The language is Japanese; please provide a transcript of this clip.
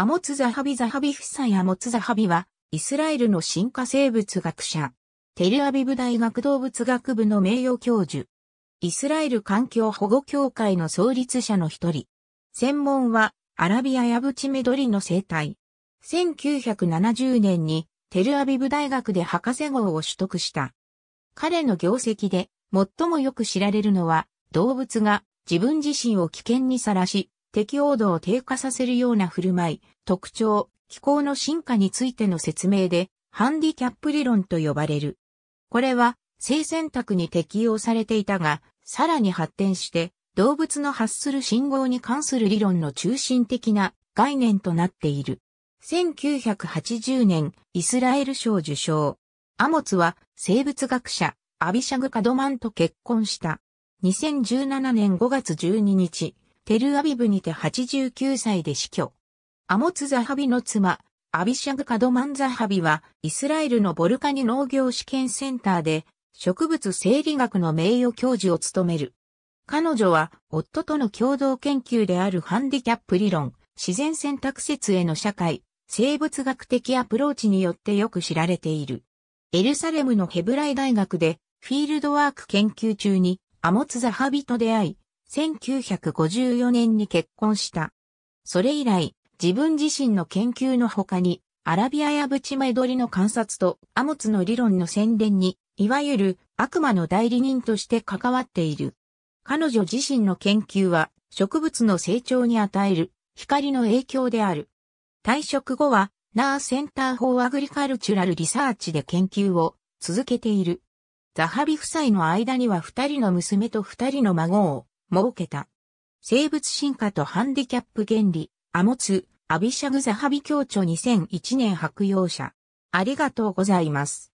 アモツザハビザハビフサアモツザハビは、イスラエルの進化生物学者。テルアビブ大学動物学部の名誉教授。イスラエル環境保護協会の創立者の一人。専門は、アラビアヤブチメドリの生態。1970年に、テルアビブ大学で博士号を取得した。彼の業績で、最もよく知られるのは、動物が自分自身を危険にさらし、適応度を低下させるような振る舞い、特徴、気候の進化についての説明で、ハンディキャップ理論と呼ばれる。これは、性選択に適用されていたが、さらに発展して、動物の発する信号に関する理論の中心的な概念となっている。1980年、イスラエル賞受賞。アモツは、生物学者、アビシャグ・カドマンと結婚した。2017年5月12日、テルアビブにて89歳で死去。アモツザハビの妻、アビシャグ・カドマンザハビは、イスラエルのボルカニ農業試験センターで、植物生理学の名誉教授を務める。彼女は、夫との共同研究であるハンディキャップ理論、自然選択説への社会、生物学的アプローチによってよく知られている。エルサレムのヘブライ大学で、フィールドワーク研究中に、アモツザハビと出会い、1954年に結婚した。それ以来、自分自身の研究の他に、アラビアやブチメドリの観察とアモツの理論の宣伝に、いわゆる悪魔の代理人として関わっている。彼女自身の研究は植物の成長に与える光の影響である。退職後はナーセンター・フォー・アグリカルチュラル・リサーチで研究を続けている。ザハビ夫妻の間には二人の娘と二人の孫を設けた。生物進化とハンディキャップ原理、アモツ、アビシャグザハビ協著2001年白用者。ありがとうございます。